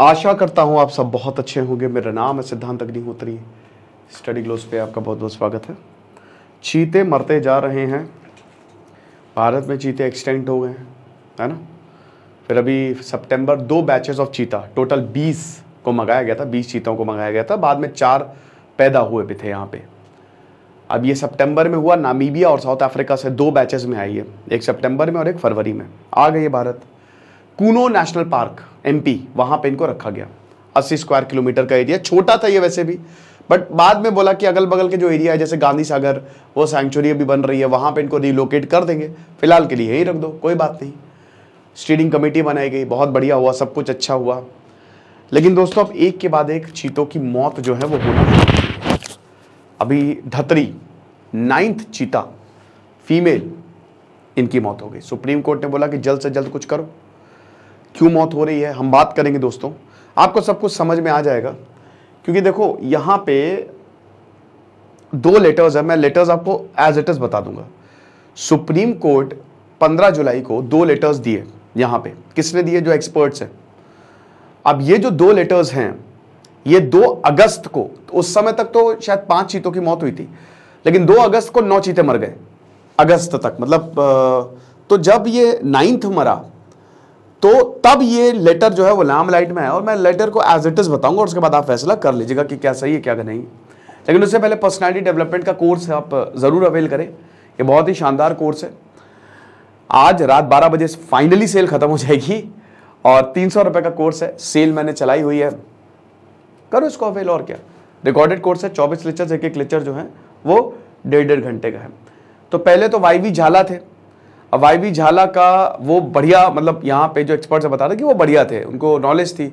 आशा करता हूं आप सब बहुत अच्छे होंगे मेरा नाम है सिद्धांत अग्निहोत्री स्टडी ग्लोस पे आपका बहुत बहुत स्वागत है चीते मरते जा रहे हैं भारत में चीते एक्सटेंट हो गए हैं है ना फिर अभी सितंबर दो बैचेस ऑफ चीता टोटल बीस को मंगाया गया था बीस चीतों को मंगाया गया था बाद में चार पैदा हुए भी थे यहाँ पे अब ये सितंबर में हुआ नामीबिया और साउथ अफ्रीका से दो बैचेस में आई है एक सितंबर में और एक फरवरी में आ गई Bharat Kuno national park MP वहां पे इनको रखा गया 80 स्क्वायर किलोमीटर का एरिया छोटा था ये वैसे भी बट बाद में बोला कि अगल बगल के जो एरिया है जैसे गांधी सागर वो सेंचुरी अभी बन रही है वहां पे इनको रिलोकेट कर देंगे फिलहाल के लिए यही रख दो कोई बात नहीं स्टीडिंग कमेटी बनाई गई बहुत बढ़िया हुआ सब कुछ अच्छा हुआ लेकिन दोस्तों अब एक के बाद एक चीतों की मौत जो है वो हो है अभी धतरी नाइन्थ चीता फीमेल इनकी मौत हो गई सुप्रीम कोर्ट ने बोला कि जल्द से जल्द कुछ करो क्यों मौत हो रही है हम बात करेंगे दोस्तों आपको सब कुछ समझ में आ जाएगा क्योंकि देखो यहां पे दो लेटर्स है मैं लेटर्स आपको एज इट इज बता दूंगा सुप्रीम कोर्ट 15 जुलाई को दो लेटर्स दिए यहां पे किसने दिए जो एक्सपर्ट्स हैं अब ये जो दो लेटर्स हैं ये दो अगस्त को तो उस समय तक तो शायद पांच चीतों की मौत हुई थी लेकिन दो अगस्त को नौ चीते मर गए अगस्त तक मतलब तो जब ये नाइन्थ मरा तो तब ये लेटर जो है वो लैम लाइट में है और मैं लेटर को एज इट इज़ बताऊंगा और उसके बाद आप फैसला कर लीजिएगा कि क्या सही है क्या नहीं लेकिन उससे पहले पर्सनैलिटी डेवलपमेंट का कोर्स आप uh, ज़रूर अवेल करें ये बहुत ही शानदार कोर्स है आज रात बारह बजे फाइनली सेल ख़त्म हो जाएगी और तीन सौ का कोर्स है सेल मैंने चलाई हुई है करो इसको अवेल और क्या रिकॉर्डेड कोर्स है चौबीस लेक्चर एक एक लेक्चर जो है वो डेढ़ डेढ़ घंटे का है तो पहले तो वाई झाला थे वाई बी झाला का वो बढ़िया मतलब यहाँ पे जो एक्सपर्ट्स बता रहे कि वो बढ़िया थे उनको नॉलेज थी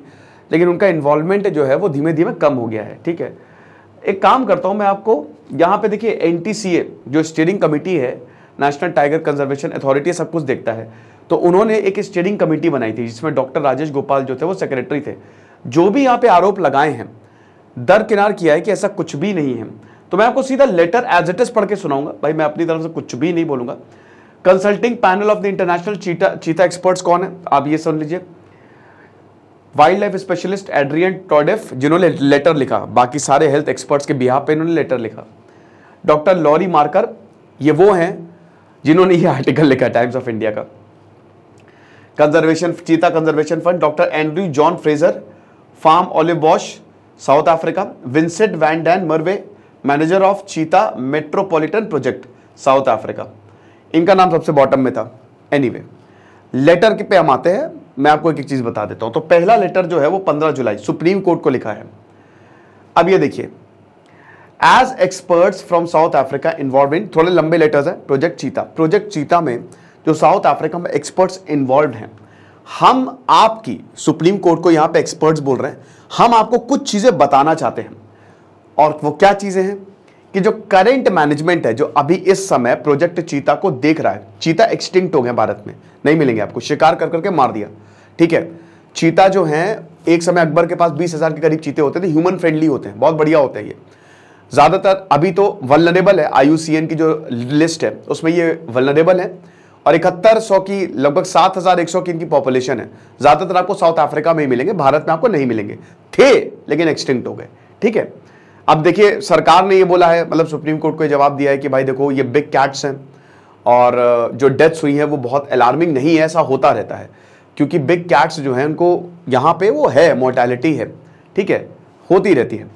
लेकिन उनका इन्वॉल्वमेंट जो है वो धीमे धीमे कम हो गया है ठीक है एक काम करता हूँ मैं आपको यहाँ पे देखिए एन जो स्टेयरिंग कमेटी है नेशनल टाइगर कंजर्वेशन अथॉरिटी सब कुछ देखता है तो उन्होंने एक स्टेयरिंग कमेटी बनाई थी जिसमें डॉक्टर राजेश गोपाल जो थे वो सेक्रेटरी थे जो भी यहाँ पे आरोप लगाए हैं दरकिनार किया है कि ऐसा कुछ भी नहीं है तो मैं आपको सीधा लेटर एज इट इज पढ़ के सुनाऊंगा भाई मैं अपनी तरफ से कुछ भी नहीं बोलूंगा consulting panel of the international cheetah cheetah experts कौन है आप ये सुन लीजिए wildlife specialist Adrian Tordiffe जिन्होंने लेटर लिखा बाकी सारे हेल्थ एक्सपर्ट्स के बिहार पे इन्होंने लेटर लिखा डॉक्टर लॉरी मार्कर ये वो हैं जिन्होंने ये आर्टिकल लिखा टाइम्स ऑफ इंडिया का conservation Cheetah Conservation Fund doctor Andre John Fraser farm wash South Africa Vincent van der Merwe manager of Cheetah metropolitan project South Africa इनका नाम सबसे बॉटम में था एनी anyway, लेटर के पे हम आते हैं मैं आपको एक एक चीज़ बता देता हूं तो पहला लेटर जो है वो 15 जुलाई सुप्रीम कोर्ट को लिखा है अब ये देखिए as experts from South Africa involve in थोड़े लंबे लेटर्स हैं प्रोजेक्ट चीता प्रोजेक्ट चीता में जो साउथ अफ्रीका में एक्सपर्ट्स इन्वॉल्व हैं हम आपकी सुप्रीम कोर्ट को यहां पे एक्सपर्ट्स बोल रहे हैं हम आपको कुछ चीज़ें बताना चाहते हैं और वो क्या चीज़ें हैं कि जो करेंट मैनेजमेंट है जो अभी इस समय प्रोजेक्ट चीता को देख रहा है चीता एक्सटिंक्ट हो गया भारत में नहीं मिलेंगे आपको शिकार कर करके मार दिया ठीक है चीता जो है एक समय अकबर के पास बीस हजार के करीब चीते होते थे ह्यूमन फ्रेंडली होते हैं बहुत बढ़िया होते हैं ये ज़्यादातर अभी तो वलनरेबल है आई की जो लिस्ट है उसमें ये वलनरेबल है और इकहत्तर सौ की लगभग सात हज़ार एक सौ की इनकी पॉपुलेशन है ज़्यादातर आपको साउथ अफ्रीका में ही मिलेंगे भारत में आपको नहीं मिलेंगे थे लेकिन एक्सटिंक्ट हो गए ठीक है अब देखिए सरकार ने ये बोला है मतलब सुप्रीम कोर्ट को जवाब दिया है कि भाई देखो ये बिग कैट्स हैं और जो डेथ्स हुई हैं वो बहुत अलार्मिंग नहीं है ऐसा होता रहता है क्योंकि बिग कैट्स जो हैं उनको यहाँ पे वो है मोर्टैलिटी है ठीक है होती रहती है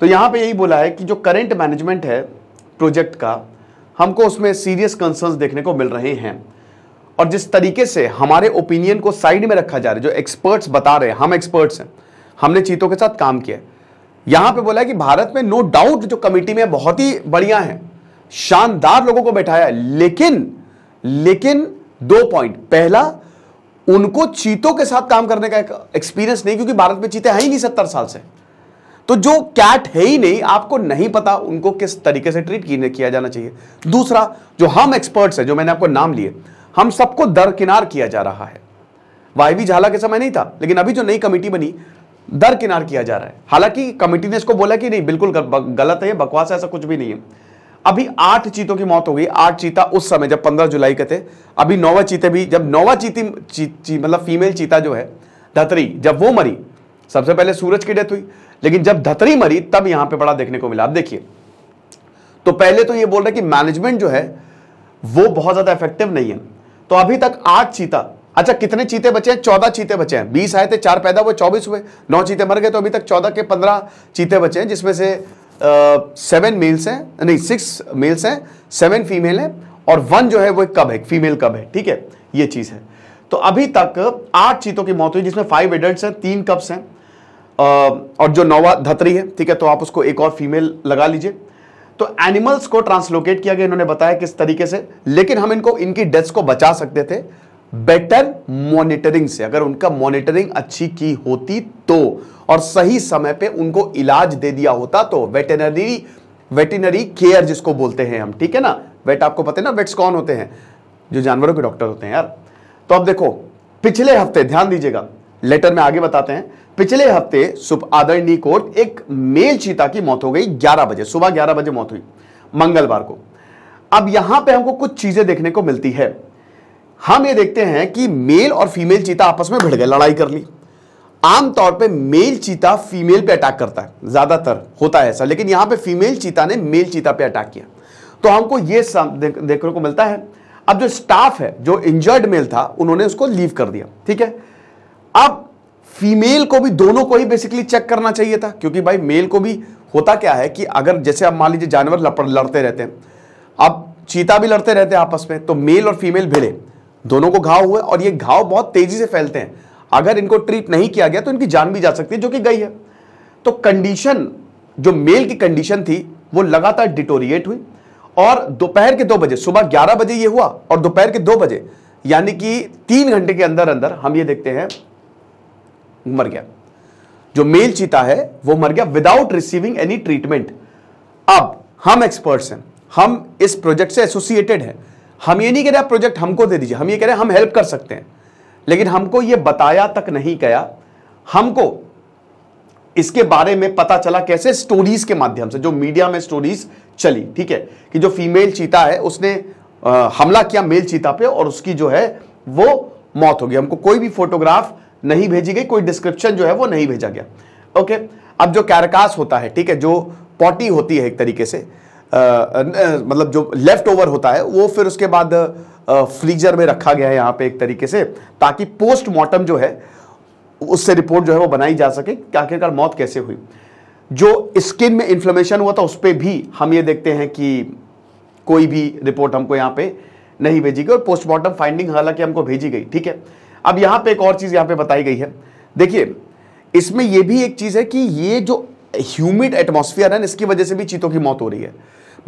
तो यहाँ पे यही बोला है कि जो करंट मैनेजमेंट है प्रोजेक्ट का हमको उसमें सीरियस कंसर्न्स देखने को मिल रहे हैं और जिस तरीके से हमारे ओपिनियन को साइड में रखा जा रहा है जो एक्सपर्ट्स बता रहे हैं हम एक्सपर्ट्स हैं हमने चीतों के साथ काम किया है यहां पे बोला है कि भारत में नो डाउट जो कमेटी में बहुत ही बढ़िया है शानदार लोगों को बैठाया है लेकिन लेकिन दो पॉइंट पहला उनको चीतों के साथ काम करने का एक्सपीरियंस नहीं क्योंकि भारत में चीते हैं ही नहीं सत्तर साल से तो जो कैट है ही नहीं आपको नहीं पता उनको किस तरीके से ट्रीट किया जाना चाहिए दूसरा जो हम एक्सपर्ट्स हैं जो मैंने आपको नाम लिए हम सबको दरकिनार किया जा रहा है वाई झाला के समय नहीं था लेकिन अभी जो नई कमेटी बनी दरकिनार किया जा रहा है हालांकि कमेटी ने इसको बोला कि नहीं बिल्कुल गलत है बकवास ऐसा कुछ भी नहीं है अभी आठ चीतों की मौत हो गई आठ चीता उस समय जब पंद्रह जुलाई के थे अभी नौवा चीते भी जब नौवा चीती ची, ची, मतलब फीमेल चीता जो है धतरी जब वो मरी सबसे पहले सूरज की डेथ हुई लेकिन जब धतरी मरी तब यहां पे बड़ा देखने को मिला आप देखिए तो पहले तो ये बोल रहे कि मैनेजमेंट जो है वो बहुत ज्यादा इफेक्टिव नहीं है तो अभी तक आठ चीता अच्छा कितने चीते बचे हैं चौदह चीते बचे हैं बीस आए थे चार पैदा हुए चौबीस हुए नौ चीते मर गए तो अभी तक चौदह के पंद्रह चीते बचे हैं जिसमें से सेवन मेल्स हैं नहीं सिक्स मेल्स हैं सेवन फीमेल हैं और वन जो है वो कब है फीमेल कब है ठीक है ये चीज़ है तो अभी तक आठ चीतों की मौत हुई जिसमें फाइव एडल्ट हैं तीन कप्स हैं और जो नौवा धतरी है ठीक है तो आप उसको एक और फीमेल लगा लीजिए तो एनिमल्स को ट्रांसलोकेट किया गया इन्होंने बताया किस तरीके से लेकिन हम इनको इनकी डेथ्स को बचा सकते थे बेटर मॉनिटरिंग से अगर उनका मॉनिटरिंग अच्छी की होती तो और सही समय पे उनको इलाज दे दिया होता तो वेटेनरी वेटेनरी केयर जिसको बोलते हैं हम ठीक है ना वेट आपको पता है ना वेट्स कौन होते हैं जो जानवरों के डॉक्टर होते हैं यार तो अब देखो पिछले हफ्ते ध्यान दीजिएगा लेटर में आगे बताते हैं पिछले हफ्ते सुबह आदरणीय कोर्ट एक मेल चीता की मौत हो गई 11 बजे सुबह 11 बजे मौत हुई मंगलवार को अब यहां पे हमको कुछ चीजें देखने को मिलती है हम ये देखते हैं कि मेल और फीमेल चीता आपस में भिड़ गए लड़ाई कर ली आमतौर पे मेल चीता फीमेल पे अटैक करता है ज्यादातर होता है ऐसा लेकिन यहां पे फीमेल चीता ने मेल चीता पे अटैक किया तो हमको ये देखने को मिलता है अब जो स्टाफ है जो इंजर्ड मेल था उन्होंने उसको लीव कर दिया ठीक है अब फीमेल को भी दोनों को ही बेसिकली चेक करना चाहिए था क्योंकि भाई मेल को भी होता क्या है कि अगर जैसे आप मान लीजिए जानवर लड़ते रहते हैं अब चीता भी लड़ते रहते हैं आपस में तो मेल और फीमेल भिड़े दोनों को घाव हुए और ये घाव बहुत तेजी से फैलते हैं अगर इनको ट्रीट नहीं किया गया तो इनकी जान भी जा सकती है जो कि गई है तो कंडीशन जो मेल की कंडीशन थी वो लगातार डिटोरिएट हुई और दोपहर के दो बजे सुबह ग्यारह बजे ये हुआ और दोपहर के दो बजे यानी कि तीन घंटे के अंदर अंदर हम ये देखते हैं मर गया जो मेल चीता है वो मर गया विदाउट रिसीविंग एनी ट्रीटमेंट अब हम एक्सपर्ट्स हैं हम इस प्रोजेक्ट से एसोसिएटेड हैं हम ये नहीं कह रहे आप प्रोजेक्ट हमको दे दीजिए हम ये कह रहे हैं हम हेल्प कर सकते हैं लेकिन हमको ये बताया तक नहीं गया हमको इसके बारे में पता चला कैसे स्टोरीज के माध्यम से जो मीडिया में स्टोरीज चली ठीक है कि जो फीमेल चीता है उसने आ, हमला किया मेल चीता पे और उसकी जो है वो मौत हो गई हमको कोई भी फोटोग्राफ नहीं भेजी गई कोई डिस्क्रिप्शन जो है वो नहीं भेजा गया ओके अब जो कैरकास होता है ठीक है जो पॉटी होती है एक तरीके से मतलब जो लेफ्ट ओवर होता है वो फिर उसके बाद फ्रीजर में रखा गया है यहाँ पे एक तरीके से ताकि पोस्टमार्टम जो है उससे रिपोर्ट जो है वो बनाई जा सके कि आखिरकार मौत कैसे हुई जो स्किन में इन्फ्लेमेशन हुआ था उस पर भी हम ये देखते हैं कि कोई भी रिपोर्ट हमको यहाँ पे नहीं भेजी गई और पोस्टमार्टम फाइंडिंग हालांकि हमको भेजी गई ठीक है अब यहाँ पे एक और चीज़ यहाँ पे बताई गई है देखिए इसमें यह भी एक चीज़ है कि ये जो ह्यूमिड एटमोसफियर है इसकी वजह से भी चीतों की मौत हो रही है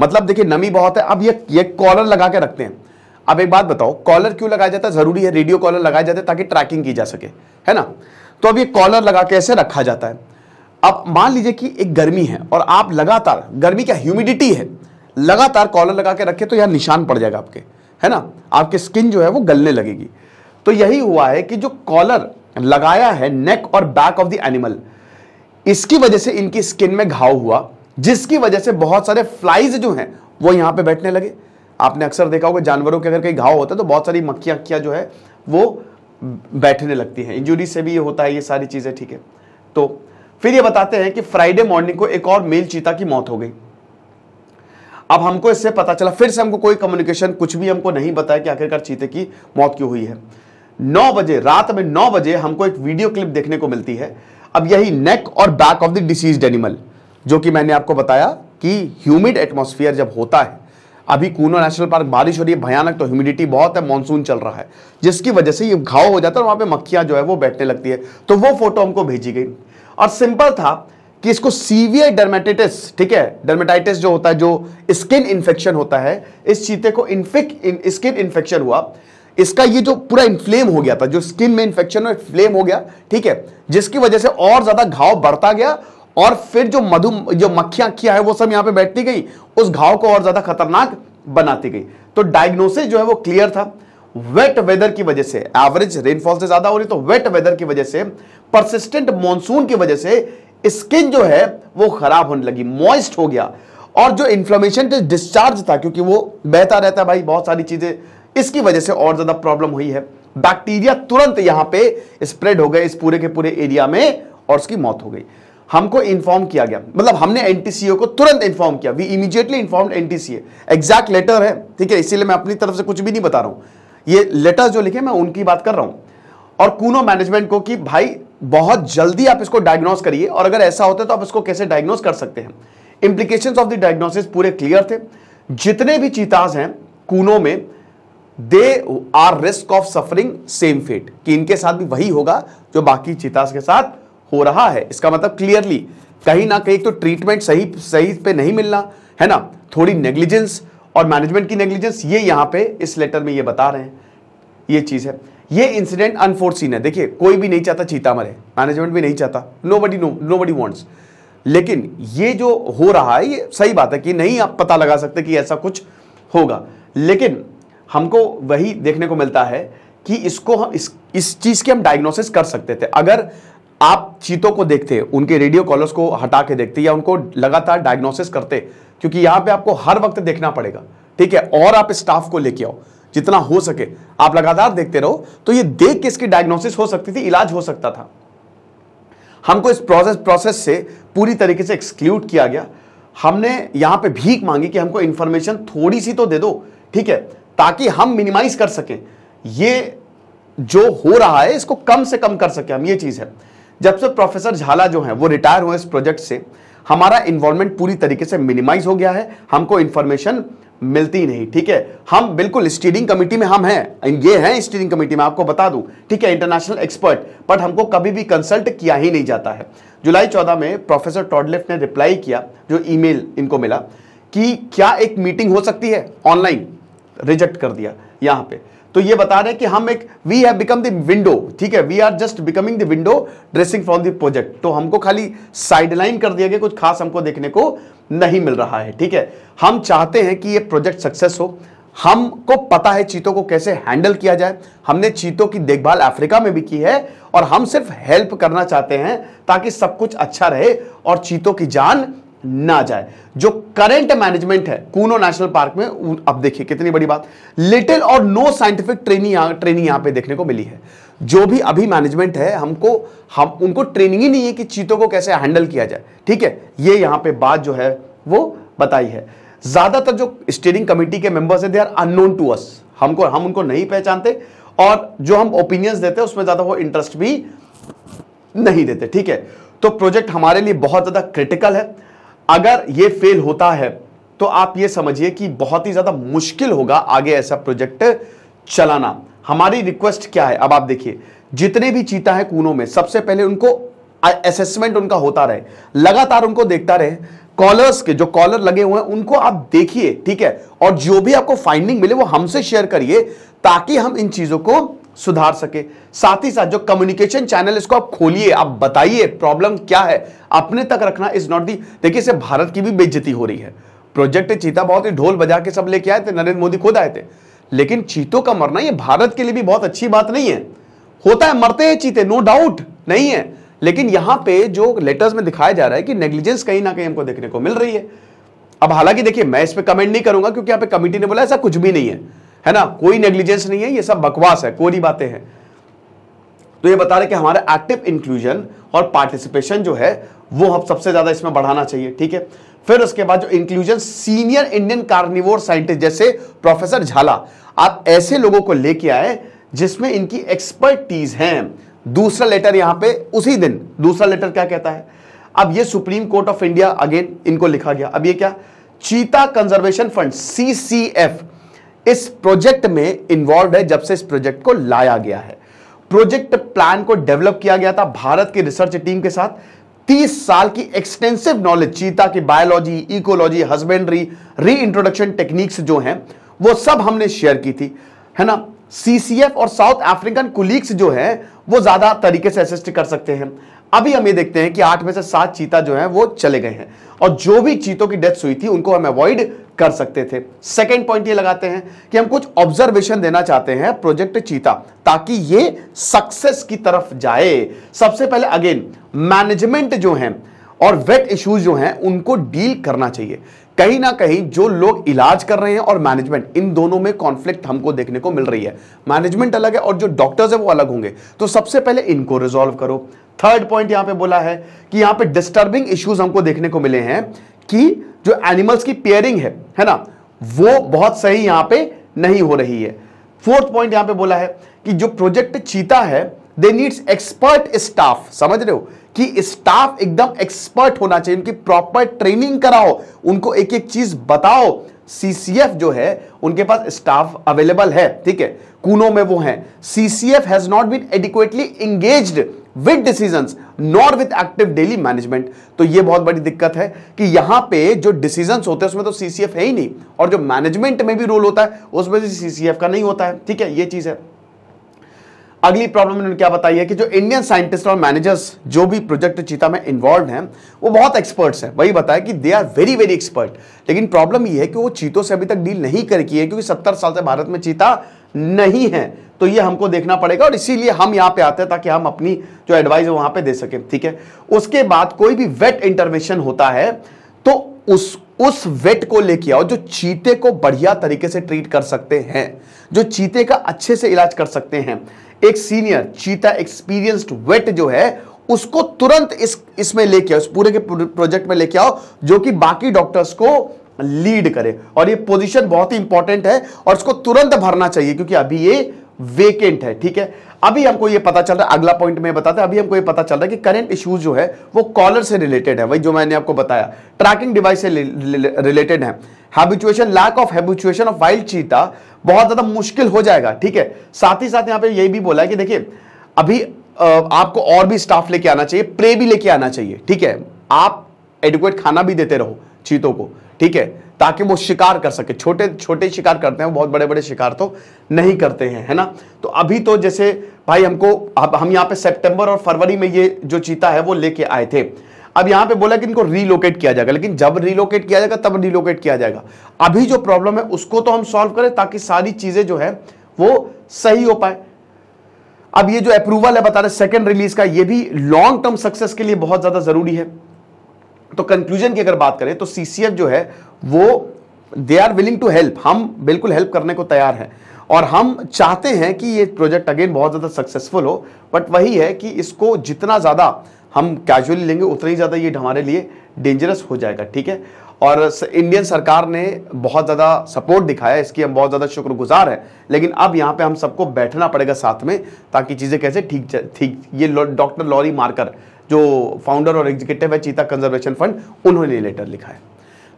मतलब देखिए नमी बहुत है अब ये ये कॉलर लगा के रखते हैं अब एक बात बताओ कॉलर क्यों लगाया जाता है जरूरी है रेडियो कॉलर लगाया जाता है ताकि ट्रैकिंग की जा सके है ना तो अब ये कॉलर लगा के ऐसे रखा जाता है अब मान लीजिए कि एक गर्मी है और आप लगातार गर्मी क्या ह्यूमिडिटी है लगातार कॉलर लगा के रखे तो यह निशान पड़ जाएगा आपके है ना आपकी स्किन जो है वो गलने लगेगी तो यही हुआ है कि जो कॉलर लगाया है नेक और बैक ऑफ द एनिमल इसकी वजह से इनकी स्किन में घाव हुआ जिसकी वजह से बहुत सारे फ्लाइज जो हैं वो यहाँ पे बैठने लगे आपने अक्सर देखा होगा जानवरों के अगर कहीं घाव होता है तो बहुत सारी मक्खियाँ अक्खियाँ जो है वो बैठने लगती हैं इंजुरी से भी ये होता है ये सारी चीज़ें ठीक है तो फिर ये बताते हैं कि फ्राइडे मॉर्निंग को एक और मेल चीता की मौत हो गई अब हमको इससे पता चला फिर से हमको कोई कम्युनिकेशन कुछ भी हमको नहीं बताया कि आखिरकार चीते की मौत क्यों हुई है 9 बजे रात में 9 बजे हमको एक वीडियो क्लिप देखने को मिलती है अब यही नेक और back of the disease animal जो कि मैंने आपको बताया कि ह्यूमिड एटमोसफियर जब होता है अभी कूनो नेशनल पार्क बारिश हो रही है भयानक तो ह्यूमिडिटी बहुत है मानसून चल रहा है जिसकी वजह से ये घाव हो जाता है वहां पे मक्खियां जो है वो बैठने लगती है तो वो फोटो हमको भेजी गई और सिंपल था कि इसको सीवियर डर्मेटाइटिस ठीक है डर्मेटाइटिस जो होता है जो स्किन इन्फेक्शन होता है इस चीते को इन्फिक इन, स्किन इन्फेक्शन हुआ इसका ये जो पूरा इन्फ्लेम हो गया था जो स्किन में इंफेक्शन और फ्लेम हो गया ठीक है जिसकी वजह से और ज्यादा घाव बढ़ता गया और फिर जो मधु जो मक्खियां किया है वो सब यहां पे बैठती गई उस घाव को और ज्यादा खतरनाक बनाती गई तो डायग्नोसिस जो है वो क्लियर था वेट वेदर की वजह से एवरेज रेनफॉल से ज्यादा हो रही तो वेट वेदर की वजह से परसिस्टेंट मानसून की वजह से स्किन जो है वो खराब होने लगी मॉइस्ट हो गया और जो इन्फ्लोमेशन डिस्चार्ज था क्योंकि वो बहता रहता है भाई बहुत सारी चीजें इसकी वजह से और ज्यादा प्रॉब्लम हुई है बैक्टीरिया तुरंत यहां पे स्प्रेड हो गए इस पूरे के पूरे एरिया में और उसकी मौत हो गई हमको इन्फॉर्म किया गया मतलब हमने एनटीसीए को तुरंत इन्फॉर्म किया we immediately informed NTCA exact letter है ठीक है इसीलिए मैं अपनी तरफ से कुछ भी नहीं बता रहा हूं ये लेटर जो लिखे मैं उनकी बात कर रहा हूं और कूनो मैनेजमेंट को कि भाई बहुत जल्दी आप इसको डायग्नोस करिए और अगर ऐसा होता है तो आप इसको कैसे डायग्नोस कर सकते हैं इंप्लीकेशन ऑफ द डायग्नोसिस पूरे क्लियर थे जितने भी चीताज हैं कूनो में they are risk of suffering same fate कि इनके साथ भी वही होगा जो बाकी चीता के साथ हो रहा है इसका मतलब क्लियरली कहीं ना कहीं तो ट्रीटमेंट सही सही पे नहीं मिलना है ना थोड़ी नेग्लिजेंस और मैनेजमेंट की नेग्लिजेंस ये यहां पे इस लेटर में ये बता रहे हैं ये चीज़ है ये इंसिडेंट अनफोर्सिन है देखिए कोई भी नहीं चाहता चीता मरे मैनेजमेंट भी नहीं चाहता nobody no nobody wants लेकिन ये जो हो रहा है ये सही बात है कि नहीं आप पता लगा सकते कि ऐसा कुछ होगा लेकिन हमको वही देखने को मिलता है कि इसको हम इस इस चीज़ की हम डायग्नोसिस कर सकते थे अगर आप चीतों को देखते उनके रेडियो कॉलर्स को हटा के देखते या उनको लगातार डायग्नोसिस करते क्योंकि यहाँ पे आपको हर वक्त देखना पड़ेगा ठीक है और आप स्टाफ को लेके आओ जितना हो सके आप लगातार देखते रहो तो ये देख के इसकी डायग्नोसिस हो सकती थी इलाज हो सकता था हमको इस प्रोसेस प्रोसेस से पूरी तरीके से एक्सक्लूड किया गया हमने यहाँ पे भीख मांगी कि हमको इन्फॉर्मेशन थोड़ी सी तो दे दो ठीक है ताकि हम मिनिमाइज कर सकें ये जो हो रहा है इसको कम से कम कर सके हम ये चीज़ है जब से प्रोफेसर झाला जो है वो रिटायर हुए इस प्रोजेक्ट से हमारा इन्वॉल्वमेंट पूरी तरीके से मिनिमाइज हो गया है हमको इंफॉर्मेशन मिलती नहीं ठीक है हम बिल्कुल स्टीयरिंग कमेटी में हम हैं ये हैं स्टीयरिंग कमेटी में आपको बता दूं ठीक है इंटरनेशनल एक्सपर्ट बट हमको कभी भी कंसल्ट किया ही नहीं जाता है जुलाई चौदह में प्रोफेसर टॉडलिफ्ट ने रिप्लाई किया जो ईमेल इनको मिला कि क्या एक मीटिंग हो सकती है ऑनलाइन रिजेक्ट कर दिया यहां पे तो ये बता रहे हैं कि हम एक we have become the window ठीक है we are just becoming the window dressing from the project तो हमको खाली साइडलाइन कर दिया गया कुछ खास हमको देखने को नहीं मिल रहा है ठीक है हम चाहते हैं कि ये प्रोजेक्ट सक्सेस हो हमको पता है चीतों को कैसे हैंडल किया जाए हमने चीतों की देखभाल अफ्रीका में भी की है और हम सिर्फ हेल्प करना चाहते हैं ताकि सब कुछ अच्छा रहे और चीतों की जान ना जाए जो करंट मैनेजमेंट है कूनो नेशनल पार्क में अब देखिए कितनी बड़ी बात लिटिल और नो साइंटिफिक ट्रेनिंग यहाँ ट्रेनिंग यहां पे देखने को मिली है जो भी अभी मैनेजमेंट है हमको हम उनको ट्रेनिंग ही नहीं है कि चीतों को कैसे हैंडल किया जाए ठीक है ये यहां पे बात जो है वो बताई है ज्यादातर जो स्टेयरिंग कमेटी के मेंबर्स हैं they are unknown to us हमको हम उनको नहीं पहचानते और जो हम ओपिनियंस देते हैं उसमें ज़्यादा वो इंटरेस्ट भी नहीं देते ठीक है तो प्रोजेक्ट हमारे लिए बहुत ज़्यादा क्रिटिकल है अगर ये फेल होता है तो आप ये समझिए कि बहुत ही ज़्यादा मुश्किल होगा आगे ऐसा प्रोजेक्ट चलाना हमारी रिक्वेस्ट क्या है अब आप देखिए जितने भी चीता है कूनों में सबसे पहले उनको असेसमेंट उनका होता रहे लगातार उनको देखता रहे कॉलर्स के जो कॉलर लगे हुए हैं उनको आप देखिए ठीक है और जो भी आपको फाइंडिंग मिले वो हमसे शेयर करिए ताकि हम इन चीज़ों को सुधार सके साथ ही साथ जो कम्युनिकेशन चैनल इसको आप खोलिए आप बताइए प्रॉब्लम क्या है अपने तक रखना इज नॉट दी देखिए इसे भारत की भी बेजती हो रही है प्रोजेक्ट चीता बहुत ही ढोल बजा के सब लेके आए थे नरेंद्र मोदी खुद आए थे लेकिन चीतों का मरना ये भारत के लिए भी बहुत अच्छी बात नहीं है होता है मरते हैं चीते नो डाउट नहीं है लेकिन यहां पे जो लेटर्स में दिखाया जा रहा है कि नेग्लिजेंस कहीं ना कहीं हमको देखने को मिल रही है अब हालांकि देखिए मैं इस पर कमेंट नहीं करूंगा क्योंकि यहां पे कमेटी ने बोला ऐसा कुछ भी नहीं है है ना कोई नेग्लिजेंस नहीं है ये सब बकवास है कोरी बातें हैं तो ये बता रहे कि हमारा एक्टिव इंक्लूजन और पार्टिसिपेशन जो है वो हम सबसे ज्यादा इसमें बढ़ाना चाहिए ठीक है फिर उसके बाद जो inclusion senior Indian carnivore scientist जैसे प्रोफेसर झाला आप ऐसे लोगों को लेके आए जिसमें इनकी एक्सपर्टीज हैं दूसरा लेटर यहां पे उसी दिन दूसरा लेटर क्या कहता है अब ये Supreme Court of India again इनको लिखा गया अब ये क्या चीता कंजर्वेशन फंड सीसीएफ इस प्रोजेक्ट में इन्वॉल्व है जब से इस प्रोजेक्ट को लाया गया है प्रोजेक्ट प्लान को डेवलप किया गया था भारत की रिसर्च टीम के साथ 30 साल की एक्सटेंसिव नॉलेज चीता की biology ecology husbandry reintroduction techniques जो हैं वो सब हमने शेयर की थी है ना सीसीएफ और साउथ अफ्रीकन कुलीग्स जो हैं वो ज्यादा तरीके से असिस्ट कर सकते हैं अभी हम ये देखते हैं कि आठ में से सात चीता जो है वो चले गए हैं और जो भी चीतों की डेथ हुई थी उनको हम अवॉइड कर सकते थे सेकेंड पॉइंट ये लगाते हैं कि हम कुछ ऑब्जर्वेशन देना चाहते हैं प्रोजेक्ट चीता ताकि ये सक्सेस की तरफ जाए सबसे पहले अगेन मैनेजमेंट जो है और वेट इश्यूज जो हैं उनको डील करना चाहिए कहीं ना कहीं जो लोग इलाज कर रहे हैं और मैनेजमेंट इन दोनों में कॉन्फ्लिक्ट हमको देखने को मिल रही है मैनेजमेंट अलग है और जो डॉक्टर्स है वो अलग होंगे तो सबसे पहले इनको रिजॉल्व करो थर्ड पॉइंट यहां पे बोला है कि यहां पे डिस्टर्बिंग इश्यूज हमको देखने को मिले हैं कि जो एनिमल्स की पेयरिंग है है ना वो बहुत सही यहां पे नहीं हो रही है फोर्थ पॉइंट यहां पे बोला है कि जो प्रोजेक्ट चीता है दे नीड्स एक्सपर्ट स्टाफ समझ रहे हो कि स्टाफ एकदम एक्सपर्ट होना चाहिए उनकी प्रॉपर ट्रेनिंग कराओ उनको एक एक चीज बताओ सीसीएफ जो है उनके पास स्टाफ अवेलेबल है ठीक है कूनों में वो है CCF has not been adequately engaged with decisions not with active daily management तो ये बहुत बड़ी दिक्कत है कि यहां पे जो डिसीजंस होते हैं उसमें तो सीसीएफ है ही नहीं और जो मैनेजमेंट में भी रोल होता है उसमें भी सीसीएफ का नहीं होता है ठीक है ये चीज है अगली प्रॉब्लम इन्होंने क्या बताई है कि जो इंडियन साइंटिस्ट और मैनेजर्स जो भी प्रोजेक्ट चीता में इन्वॉल्व हैं वो बहुत एक्सपर्ट्स हैं वही बताया कि they are very very expert लेकिन प्रॉब्लम ये है कि वो चीतों से अभी तक डील नहीं कर की क्योंकि सत्तर साल से भारत में चीता नहीं है तो ये हमको देखना पड़ेगा और इसीलिए हम यहां पे आते हैं ताकि हम अपनी जो एडवाइस वहां पे दे सके ठीक है उसके बाद कोई भी वेट इंटरवेंशन होता है तो उस उस वेट को लेके आओ जो चीते को बढ़िया तरीके से ट्रीट कर सकते हैं जो चीते का अच्छे से इलाज कर सकते हैं एक सीनियर चीता एक्सपीरियंस्ड वेट जो है उसको तुरंत इस इसमें लेके आओ इस पूरे के प्रोजेक्ट में लेके आओ जो कि बाकी डॉक्टर्स को लीड करे और ये पोजीशन बहुत ही इंपॉर्टेंट है और इसको तुरंत भरना चाहिए क्योंकि अभी ये वेकेंट है ठीक है अभी हमको ये पता चल रहा है अगला पॉइंट में बताते हैं अभी हमको ये पता चल रहा है कि करंट इश्यूज जो है वो कॉलर से रिलेटेड है वही जो मैंने आपको बताया ट्रैकिंग डिवाइस से रिलेटेड है habituation lack of habituation of wild cheetah बहुत ज्यादा मुश्किल हो जाएगा ठीक है साथ ही साथ यहां पर यह भी बोला है कि देखिए अभी आपको और भी स्टाफ लेके आना चाहिए प्रे भी लेके आना चाहिए ठीक है आप एडुकेट खाना भी देते रहो चीतों को ठीक है ताकि वो शिकार कर सके छोटे छोटे शिकार करते हैं बहुत बड़े बड़े शिकार तो नहीं करते हैं है ना तो अभी तो जैसे भाई हमको हम यहाँ पे सितंबर और फरवरी में ये जो चीता है वो लेके आए थे अब यहाँ पे बोला कि इनको रीलोकेट किया जाएगा लेकिन जब रीलोकेट किया जाएगा तब रीलोकेट किया जाएगा अभी जो प्रॉब्लम है उसको तो हम सॉल्व करें ताकि सारी चीज़ें जो है वो सही हो पाए अब ये जो अप्रूवल है बता रहे सेकेंड रिलीज का ये भी लॉन्ग टर्म सक्सेस के लिए बहुत ज़्यादा ज़रूरी है तो कंक्लूजन की अगर बात करें तो सीसीएफ जो है वो they are willing to help हम बिल्कुल हेल्प करने को तैयार हैं और हम चाहते हैं कि ये प्रोजेक्ट अगेन बहुत ज़्यादा सक्सेसफुल हो बट वही है कि इसको जितना ज़्यादा हम कैजुअली लेंगे उतना ही ज़्यादा ये हमारे लिए डेंजरस हो जाएगा ठीक है और इंडियन सरकार ने बहुत ज़्यादा सपोर्ट दिखाया इसकी हम बहुत ज़्यादा शुक्रगुजार हैं लेकिन अब यहाँ पे हम सबको बैठना पड़ेगा साथ में ताकि चीज़ें कैसे ठीक ठीक ये डॉक्टर लॉरी मार्कर जो फाउंडर और एग्जीक्यूटिव है चीता कंजर्वेशन फंड उन्होंने लेटर लिखा है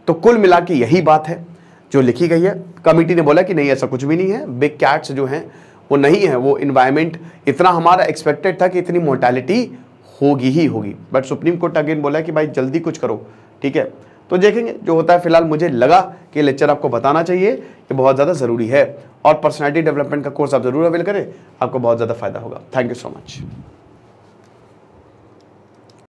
तो कुल मिला के यही बात है जो लिखी गई है कमेटी ने बोला कि नहीं ऐसा कुछ भी नहीं है बिग कैट्स जो हैं वो नहीं है वो इन्वायरमेंट इतना हमारा एक्सपेक्टेड था कि इतनी मोर्टैलिटी होगी ही होगी बट सुप्रीम कोर्ट अगेन बोला कि भाई जल्दी कुछ करो ठीक है तो देखेंगे जो होता है फिलहाल मुझे लगा कि लेक्चर आपको बताना चाहिए कि बहुत ज़्यादा ज़रूरी है और पर्सनैलिटी डेवलपमेंट का कोर्स आप ज़रूर अवेल करें आपको बहुत ज़्यादा फायदा होगा थैंक यू सो मच